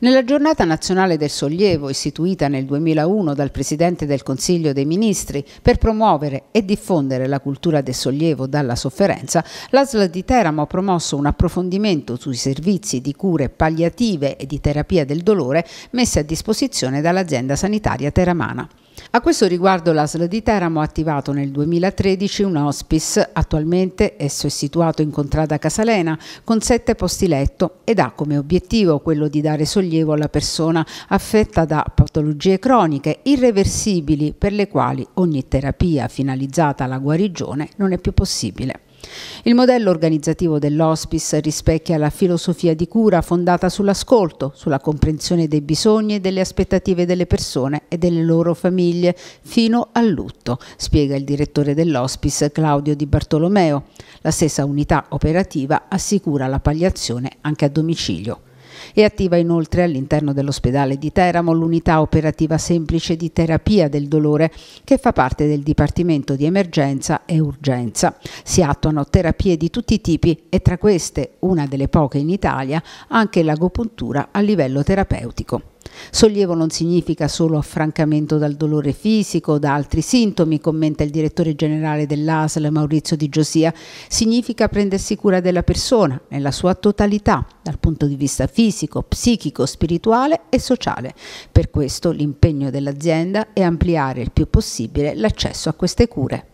Nella giornata nazionale del sollievo, istituita nel 2001 dal Presidente del Consiglio dei Ministri per promuovere e diffondere la cultura del sollievo dalla sofferenza, l'ASL di Teramo ha promosso un approfondimento sui servizi di cure palliative e di terapia del dolore messi a disposizione dall'azienda sanitaria teramana. A questo riguardo l'ASL di Teramo ha attivato nel 2013 un hospice, attualmente esso è situato in Contrada Casalena con sette posti letto ed ha come obiettivo quello di dare sollievo alla persona affetta da patologie croniche irreversibili per le quali ogni terapia finalizzata alla guarigione non è più possibile. Il modello organizzativo dell'hospice rispecchia la filosofia di cura fondata sull'ascolto, sulla comprensione dei bisogni e delle aspettative delle persone e delle loro famiglie fino al lutto, spiega il direttore dell'hospice Claudio Di Bartolomeo. La stessa unità operativa assicura la pagliazione anche a domicilio. È attiva inoltre all'interno dell'ospedale di Teramo l'unità operativa semplice di terapia del dolore che fa parte del Dipartimento di Emergenza e Urgenza. Si attuano terapie di tutti i tipi e tra queste, una delle poche in Italia, anche l'agopuntura a livello terapeutico. Sollievo non significa solo affrancamento dal dolore fisico, o da altri sintomi, commenta il direttore generale dell'ASL Maurizio Di Giosia, significa prendersi cura della persona nella sua totalità, dal punto di vista fisico, psichico, spirituale e sociale. Per questo l'impegno dell'azienda è ampliare il più possibile l'accesso a queste cure.